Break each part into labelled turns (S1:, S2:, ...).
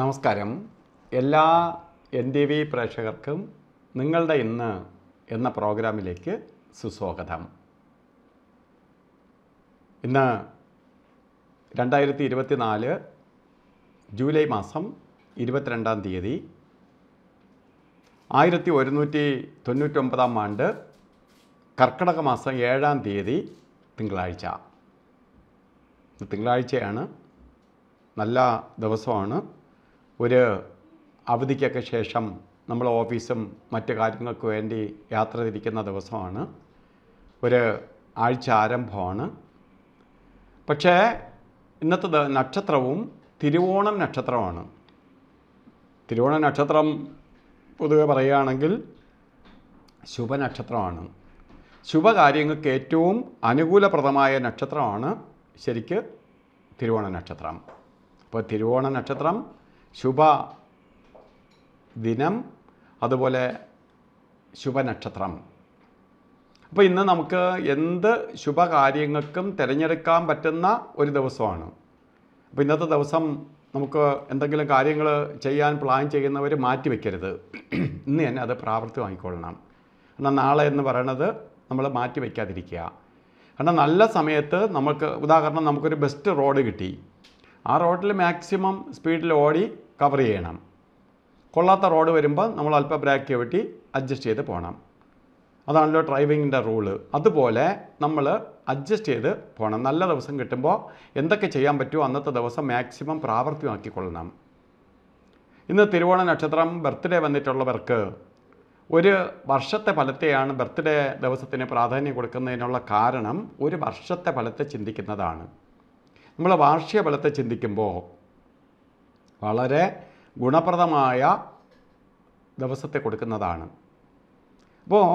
S1: നമസ്കാരം എല്ലാ N T V പ്രേക്ഷകർക്കും നിങ്ങളുടെ ഇന്ന് എന്ന പ്രോഗ്രാമിലേക്ക് സുസ്വാഗതം ഇന്ന് രണ്ടായിരത്തി നാല് ജൂലൈ മാസം ഇരുപത്തിരണ്ടാം തീയതി ആയിരത്തി ഒരുന്നൂറ്റി തൊണ്ണൂറ്റൊമ്പതാം ആണ്ട് കർക്കിടക മാസം ഏഴാം തീയതി തിങ്കളാഴ്ച തിങ്കളാഴ്ചയാണ് നല്ല ദിവസമാണ് ഒരു അവധിക്കൊക്കെ ശേഷം നമ്മൾ ഓഫീസും മറ്റു കാര്യങ്ങൾക്ക് വേണ്ടി യാത്ര തിരിക്കുന്ന ദിവസമാണ് ഒരു ആഴ്ച ആരംഭമാണ് പക്ഷേ ഇന്നത്തെ നക്ഷത്രവും തിരുവോണം നക്ഷത്രമാണ് തിരുവോണം നക്ഷത്രം പൊതുവെ പറയുകയാണെങ്കിൽ ശുഭനക്ഷത്രമാണ് ശുഭകാര്യങ്ങൾക്ക് ഏറ്റവും അനുകൂലപ്രദമായ നക്ഷത്രമാണ് ശരിക്ക് തിരുവോണ നക്ഷത്രം അപ്പോൾ തിരുവോണ നക്ഷത്രം ശുഭ ദിനം അതുപോലെ ശുഭനക്ഷത്രം അപ്പോൾ ഇന്ന് നമുക്ക് എന്ത് ശുഭകാര്യങ്ങൾക്കും തിരഞ്ഞെടുക്കാൻ പറ്റുന്ന ഒരു ദിവസമാണ് അപ്പോൾ ഇന്നത്തെ ദിവസം നമുക്ക് എന്തെങ്കിലും കാര്യങ്ങൾ ചെയ്യാൻ പ്ലാൻ ചെയ്യുന്നവർ മാറ്റി വയ്ക്കരുത് ഇന്ന് തന്നെ അത് പ്രാവർത്തികമാക്കിക്കൊള്ളണം കാരണം നാളെ എന്ന് പറയണത് നമ്മൾ മാറ്റി വയ്ക്കാതിരിക്കുക കാരണം നല്ല സമയത്ത് നമുക്ക് ഉദാഹരണം നമുക്കൊരു ബെസ്റ്റ് റോഡ് കിട്ടി ആ റോഡിൽ മാക്സിമം സ്പീഡിൽ ഓടി കവർ ചെയ്യണം കൊള്ളാത്ത റോഡ് വരുമ്പോൾ നമ്മൾ അല്പം ബ്രേക്ക് വെട്ടി അഡ്ജസ്റ്റ് ചെയ്ത് പോകണം അതാണല്ലോ ഡ്രൈവിങ്ങിൻ്റെ റൂള് അതുപോലെ നമ്മൾ അഡ്ജസ്റ്റ് ചെയ്ത് പോകണം നല്ല ദിവസം കിട്ടുമ്പോൾ എന്തൊക്കെ ചെയ്യാൻ പറ്റുമോ അന്നത്തെ ദിവസം മാക്സിമം പ്രാവർത്തികമാക്കിക്കൊള്ളണം ഇന്ന് തിരുവോണ നക്ഷത്രം ബർത്ത്ഡേ വന്നിട്ടുള്ളവർക്ക് ഒരു വർഷത്തെ ഫലത്തെയാണ് ബർത്ത്ഡേ ദിവസത്തിന് പ്രാധാന്യം കൊടുക്കുന്നതിനുള്ള കാരണം ഒരു വർഷത്തെ ഫലത്തെ ചിന്തിക്കുന്നതാണ് നമ്മൾ വാർഷിക ഫലത്തെ ചിന്തിക്കുമ്പോൾ വളരെ ഗുണപ്രദമായ ദിവസത്തെ കൊടുക്കുന്നതാണ് അപ്പോൾ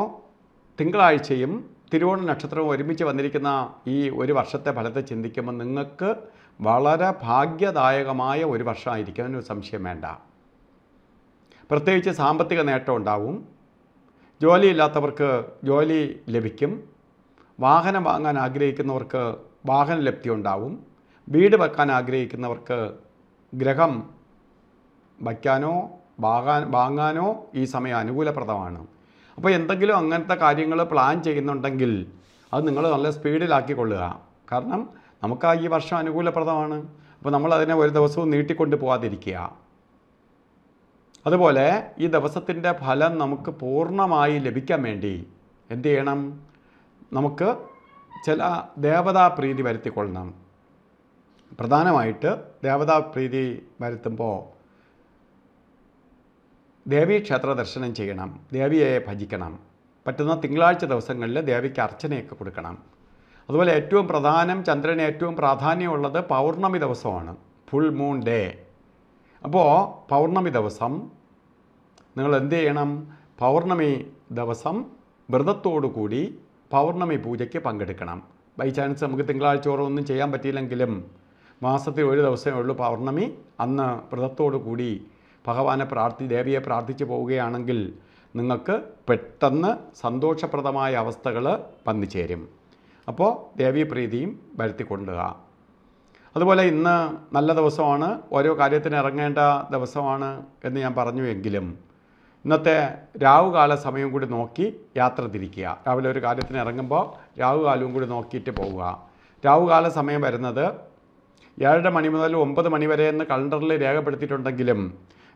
S1: തിങ്കളാഴ്ചയും തിരുവോണ നക്ഷത്രവും ഒരുമിച്ച് വന്നിരിക്കുന്ന ഈ ഒരു വർഷത്തെ ഫലത്തെ ചിന്തിക്കുമ്പോൾ നിങ്ങൾക്ക് വളരെ ഭാഗ്യദായകമായ ഒരു വർഷമായിരിക്കും ഒരു സംശയം വേണ്ട പ്രത്യേകിച്ച് സാമ്പത്തിക നേട്ടം ഉണ്ടാവും ജോലിയില്ലാത്തവർക്ക് ജോലി ലഭിക്കും വാഹനം വാങ്ങാൻ ആഗ്രഹിക്കുന്നവർക്ക് വാഹനലബ്ധി ഉണ്ടാവും വീട് വെക്കാൻ ആഗ്രഹിക്കുന്നവർക്ക് ഗ്രഹം വയ്ക്കാനോ വാങ്ങാൻ വാങ്ങാനോ ഈ സമയം അനുകൂലപ്രദമാണ് അപ്പോൾ എന്തെങ്കിലും അങ്ങനത്തെ കാര്യങ്ങൾ പ്ലാൻ ചെയ്യുന്നുണ്ടെങ്കിൽ അത് നിങ്ങൾ നല്ല സ്പീഡിലാക്കിക്കൊള്ളുക കാരണം നമുക്ക് ഈ വർഷം അനുകൂലപ്രദമാണ് അപ്പോൾ നമ്മൾ അതിനെ ഒരു ദിവസവും നീട്ടിക്കൊണ്ട് പോകാതിരിക്കുക അതുപോലെ ഈ ദിവസത്തിൻ്റെ ഫലം നമുക്ക് പൂർണ്ണമായി ലഭിക്കാൻ വേണ്ടി എന്ത് ചെയ്യണം നമുക്ക് ചില ദേവതാ പ്രീതി വരുത്തിക്കൊള്ളണം പ്രധാനമായിട്ട് ദേവതാ പ്രീതി വരുത്തുമ്പോൾ ദേവീക്ഷേത്ര ദർശനം ചെയ്യണം ദേവിയെ ഭജിക്കണം പറ്റുന്ന തിങ്കളാഴ്ച ദിവസങ്ങളിൽ ദേവിക്ക് അർച്ചനയൊക്കെ കൊടുക്കണം അതുപോലെ ഏറ്റവും പ്രധാനം ചന്ദ്രന് ഏറ്റവും പ്രാധാന്യമുള്ളത് പൗർണമി ദിവസമാണ് ഫുൾ മൂൺ ഡേ അപ്പോൾ പൗർണമി ദിവസം നിങ്ങൾ എന്ത് ചെയ്യണം പൗർണമി ദിവസം വ്രതത്തോടു കൂടി പൗർണമി പൂജയ്ക്ക് പങ്കെടുക്കണം ബൈ ചാൻസ് നമുക്ക് ഒന്നും ചെയ്യാൻ പറ്റിയില്ലെങ്കിലും മാസത്തിൽ ഒരു ദിവസമേ ഉള്ളൂ പൗർണമി അന്ന് വ്രതത്തോടു കൂടി ഭഗവാനെ പ്രാർത്ഥി ദേവിയെ പ്രാർത്ഥിച്ചു പോവുകയാണെങ്കിൽ നിങ്ങൾക്ക് പെട്ടെന്ന് സന്തോഷപ്രദമായ അവസ്ഥകൾ വന്നു ചേരും അപ്പോൾ ദേവീപ്രീതിയും വരുത്തിക്കൊണ്ടുക അതുപോലെ ഇന്ന് നല്ല ദിവസമാണ് ഓരോ കാര്യത്തിന് ഇറങ്ങേണ്ട ദിവസമാണ് എന്ന് ഞാൻ പറഞ്ഞു എങ്കിലും ഇന്നത്തെ രാവുകാല സമയം കൂടി നോക്കി യാത്ര തിരിക്കുക രാവിലെ ഒരു കാര്യത്തിന് ഇറങ്ങുമ്പോൾ രാവുകാലവും കൂടി നോക്കിയിട്ട് പോവുക രാവുകാല സമയം വരുന്നത് ഏഴര മണി മുതൽ ഒമ്പത് മണി വരെ എന്ന് കലണ്ടറിൽ രേഖപ്പെടുത്തിയിട്ടുണ്ടെങ്കിലും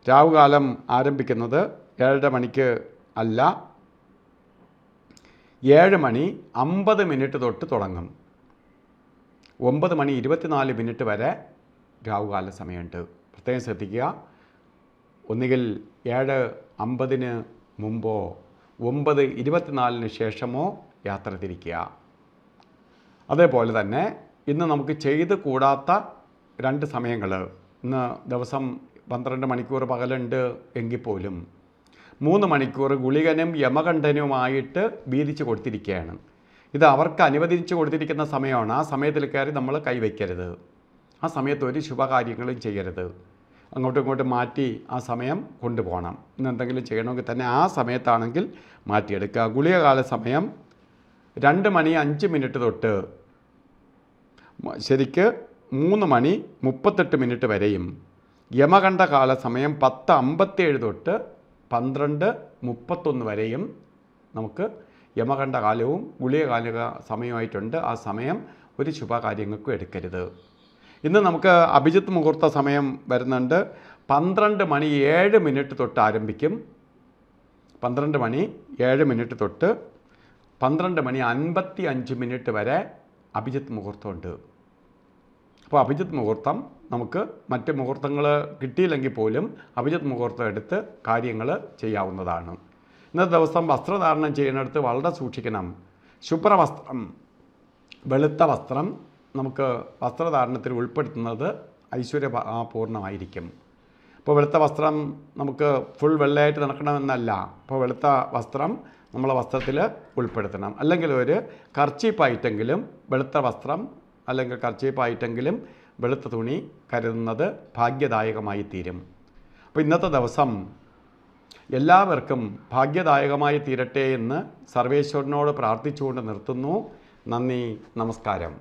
S1: രാവുകാലം ആരംഭിക്കുന്നത് ഏഴര മണിക്ക് അല്ല ഏഴ് മണി അമ്പത് മിനിറ്റ് തൊട്ട് തുടങ്ങും ഒമ്പത് മണി ഇരുപത്തിനാല് മിനിറ്റ് വരെ രാവുകാല സമയമുണ്ട് പ്രത്യേകം ശ്രദ്ധിക്കുക ഒന്നുകിൽ ഏഴ് അമ്പതിന് മുമ്പോ ഒമ്പത് ഇരുപത്തിനാലിന് ശേഷമോ യാത്ര തിരിക്കുക അതേപോലെ തന്നെ ഇന്ന് നമുക്ക് ചെയ്ത് കൂടാത്ത രണ്ട് സമയങ്ങൾ ഇന്ന് ദിവസം പന്ത്രണ്ട് മണിക്കൂർ പകലുണ്ട് എങ്കിൽ പോലും മൂന്ന് മണിക്കൂർ ഗുളികനും യമകണ്ഠനുമായിട്ട് വീതിച്ചു കൊടുത്തിരിക്കുകയാണ് ഇത് അവർക്ക് അനുവദിച്ചു കൊടുത്തിരിക്കുന്ന സമയമാണ് ആ സമയത്തിൽ കയറി നമ്മൾ കൈവയ്ക്കരുത് ആ സമയത്ത് ഒരു ശുഭകാര്യങ്ങളും ചെയ്യരുത് അങ്ങോട്ടും ഇങ്ങോട്ടും മാറ്റി ആ സമയം കൊണ്ടുപോകണം എന്തെങ്കിലും ചെയ്യണമെങ്കിൽ തന്നെ ആ സമയത്താണെങ്കിൽ മാറ്റിയെടുക്കുക ഗുളികകാല സമയം രണ്ട് മണി അഞ്ച് മിനിറ്റ് തൊട്ട് ശരിക്ക് മൂന്ന് മണി മുപ്പത്തെട്ട് മിനിറ്റ് വരെയും യമകണ്ഠ കാല സമയം പത്ത് അമ്പത്തേഴ് തൊട്ട് പന്ത്രണ്ട് മുപ്പത്തൊന്ന് വരെയും നമുക്ക് യമകണ്ഠ കാലവും ഗുളികകാല സമയമായിട്ടുണ്ട് ആ സമയം ഒരു ശുഭകാര്യങ്ങൾക്കും എടുക്കരുത് ഇന്ന് നമുക്ക് അഭിജിത്ത് മുഹൂർത്ത സമയം വരുന്നുണ്ട് പന്ത്രണ്ട് മണി ഏഴ് മിനിറ്റ് തൊട്ട് ആരംഭിക്കും പന്ത്രണ്ട് മണി ഏഴ് മിനിറ്റ് തൊട്ട് പന്ത്രണ്ട് മണി അൻപത്തി അഞ്ച് മിനിറ്റ് വരെ അഭിജിത്ത് മുഹൂർത്തമുണ്ട് അപ്പോൾ അഭിജിത് മുഹൂർത്തം നമുക്ക് മറ്റ് മുഹൂർത്തങ്ങൾ കിട്ടിയില്ലെങ്കിൽ പോലും അഭിജിത് മുഹൂർത്തം എടുത്ത് കാര്യങ്ങൾ ചെയ്യാവുന്നതാണ് ഇന്നത്തെ ദിവസം വസ്ത്രധാരണം ചെയ്യുന്നിടത്ത് വളരെ സൂക്ഷിക്കണം ശുഭ്രവസ്ത്രം വെളുത്ത വസ്ത്രം നമുക്ക് വസ്ത്രധാരണത്തിൽ ഉൾപ്പെടുത്തുന്നത് ഐശ്വര്യ പൂർണ്ണമായിരിക്കും ഇപ്പോൾ വെളുത്ത വസ്ത്രം നമുക്ക് ഫുൾ വെള്ളയായിട്ട് നടക്കണമെന്നല്ല ഇപ്പോൾ വെളുത്ത വസ്ത്രം നമ്മളെ വസ്ത്രത്തിൽ ഉൾപ്പെടുത്തണം അല്ലെങ്കിൽ ഒരു കർച്ചീപ്പായിട്ടെങ്കിലും വെളുത്ത വസ്ത്രം അല്ലെങ്കിൽ കർച്ചേപ്പായിട്ടെങ്കിലും വെളുത്ത തുണി കരുതുന്നത് ഭാഗ്യദായകമായി തീരും അപ്പോൾ ഇന്നത്തെ ദിവസം എല്ലാവർക്കും ഭാഗ്യദായകമായി തീരട്ടെ എന്ന് സർവേശ്വരനോട് പ്രാർത്ഥിച്ചുകൊണ്ട് നിർത്തുന്നു നന്ദി നമസ്കാരം